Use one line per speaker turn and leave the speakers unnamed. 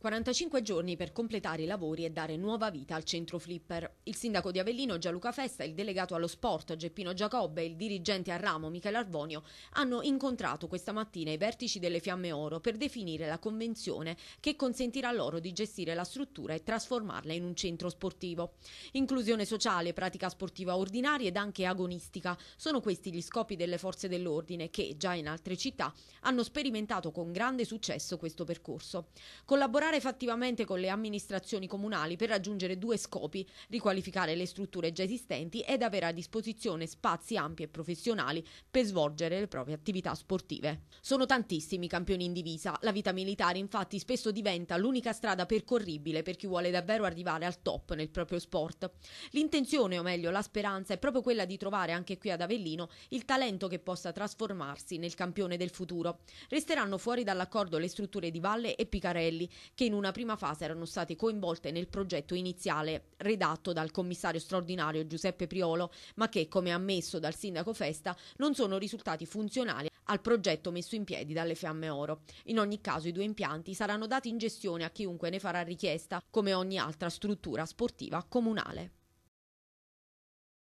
45 giorni per completare i lavori e dare nuova vita al centro Flipper. Il sindaco di Avellino Gianluca Festa, il delegato allo sport Geppino Giacobbe e il dirigente a ramo Michele Arvonio hanno incontrato questa mattina i vertici delle Fiamme Oro per definire la convenzione che consentirà loro di gestire la struttura e trasformarla in un centro sportivo. Inclusione sociale, pratica sportiva ordinaria ed anche agonistica sono questi gli scopi delle forze dell'ordine che, già in altre città, hanno sperimentato con grande successo questo percorso. Collaborare lavorare fattivamente con le amministrazioni comunali per raggiungere due scopi, riqualificare le strutture già esistenti ed avere a disposizione spazi ampi e professionali per svolgere le proprie attività sportive. Sono tantissimi i campioni in divisa, la vita militare infatti spesso diventa l'unica strada percorribile per chi vuole davvero arrivare al top nel proprio sport. L'intenzione, o meglio la speranza, è proprio quella di trovare anche qui ad Avellino il talento che possa trasformarsi nel campione del futuro. Resteranno fuori dall'accordo le strutture di Valle e Picarelli, che in una prima fase erano state coinvolte nel progetto iniziale redatto dal commissario straordinario Giuseppe Priolo, ma che, come ammesso dal sindaco Festa, non sono risultati funzionali al progetto messo in piedi dalle Fiamme Oro. In ogni caso i due impianti saranno dati in gestione a chiunque ne farà richiesta, come ogni altra struttura sportiva comunale.